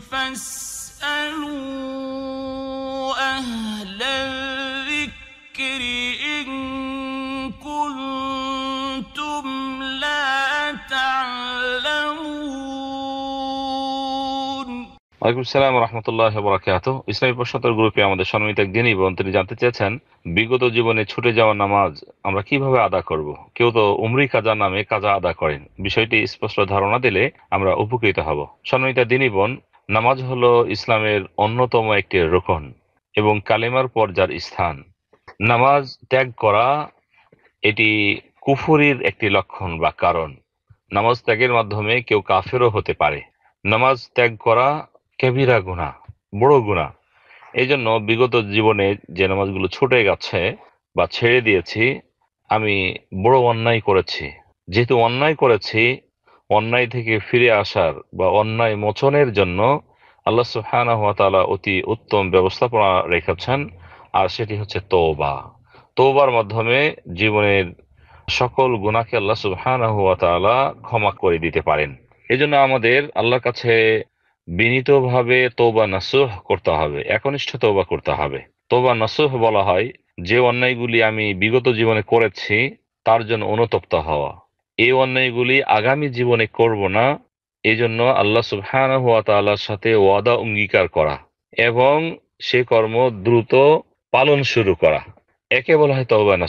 ইসলামী গ্রুপে আমাদের দিনই তিনি জানতে চেয়েছেন বিগত জীবনে ছুটে যাওয়া নামাজ আমরা কিভাবে আদা করব কেউ তো উমরি কাজা নামে কাজা আদা করেন বিষয়টি স্পষ্ট ধারণা দিলে আমরা উপকৃত হব সন্মিতা দিনই বোন নামাজ হল ইসলামের অন্যতম একটি রোকন এবং কালেমার পর্যার স্থান নামাজ ত্যাগ করা এটি কুফুরির একটি লক্ষণ বা কারণ নামাজ ত্যাগের মাধ্যমে কেউ কাফেরও হতে পারে নামাজ ত্যাগ করা কেবিরা গুণা বড় গুণা এই জন্য বিগত জীবনে যে নামাজগুলো ছুটে গেছে বা ছেড়ে দিয়েছি আমি বড় অন্যায় করেছি যেহেতু অন্যায় করেছি অন্যায় থেকে ফিরে আসার বা অন্যায় মোচনের জন্য আল্লাহ সুবহানাহু অতি উত্তম ব্যবস্থাপনা রেখেছেন আর সেটি হচ্ছে তওবা তৌবার মাধ্যমে জীবনের সকল গুণাকে আল্লাহ সুবহানাহু হুয়া তাআলা ক্ষমা করে দিতে পারেন এজন্য আমাদের আল্লাহর কাছে বিনীতভাবে তোবা নাসুহ করতে হবে একনিষ্ঠ তওবা করতে হবে তোবা নাসুহ বলা হয় যে অন্যায়গুলি আমি বিগত জীবনে করেছি তার জন্য অনুতপ্ত হওয়া এই অন্যায়গুলি আগামী জীবনে করব না এজন্য আল্লাহ সুহান হুয়া তাল্লার সাথে ওয়াদা অঙ্গীকার করা এবং সে কর্ম দ্রুত পালন শুরু করা একে বলা হয় তবা না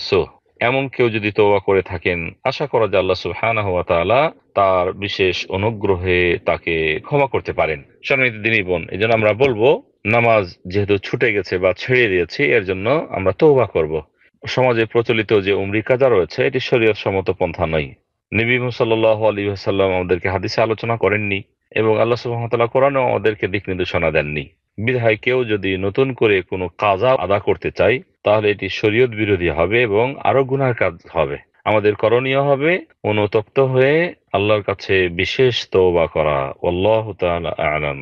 এমন কেউ যদি তবা করে থাকেন আশা করা যে আল্লাহ সুহান হুয়া তাল্লাহ তার বিশেষ অনুগ্রহে তাকে ক্ষমা করতে পারেন সম্মানিত দিনই বোন এই জন্য আমরা বলবো নামাজ যেহেতু ছুটে গেছে বা ছেড়ে দিয়েছে এর জন্য আমরা তৌবা করব সমাজে প্রচলিত যে উমরিকাজা রয়েছে এটি শরীয়ত সমত পন্থা নয় নবী সাল্লাহ আলী সাল্লাম আমাদেরকে হাদিসে আলোচনা করেননি এবং আল্লাহ সুহামতাল্লাহ কোরআনও আমাদেরকে দিক নির্দেশনা দেননি বিধায় কেউ যদি নতুন করে কোনো কাজা আদা করতে চাই তাহলে এটি শরীয়ত বিরোধী হবে এবং আরো গুনার কাজ হবে আমাদের করণীয় হবে অনুতপ্ত হয়ে আল্লাহর কাছে বিশেষ তোবা করা আল্লাহ আলম